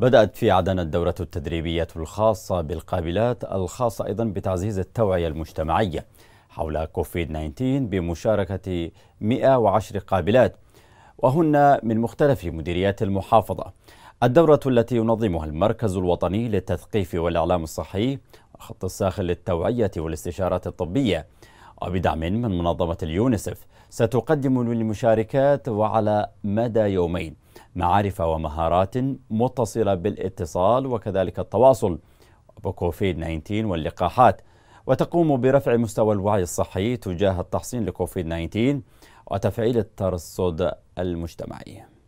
بدأت في عدن الدورة التدريبية الخاصة بالقابلات الخاصة أيضا بتعزيز التوعية المجتمعية حول كوفيد 19 بمشاركة 110 قابلات وهن من مختلف مديريات المحافظة الدورة التي ينظمها المركز الوطني للتثقيف والإعلام الصحي خط الساخن للتوعية والاستشارات الطبية وبدعم من منظمة اليونسف ستقدم للمشاركات وعلى مدى يومين معارف ومهارات متصلة بالاتصال وكذلك التواصل بكوفيد 19 واللقاحات وتقوم برفع مستوى الوعي الصحي تجاه التحصين لكوفيد 19 وتفعيل الترصد المجتمعي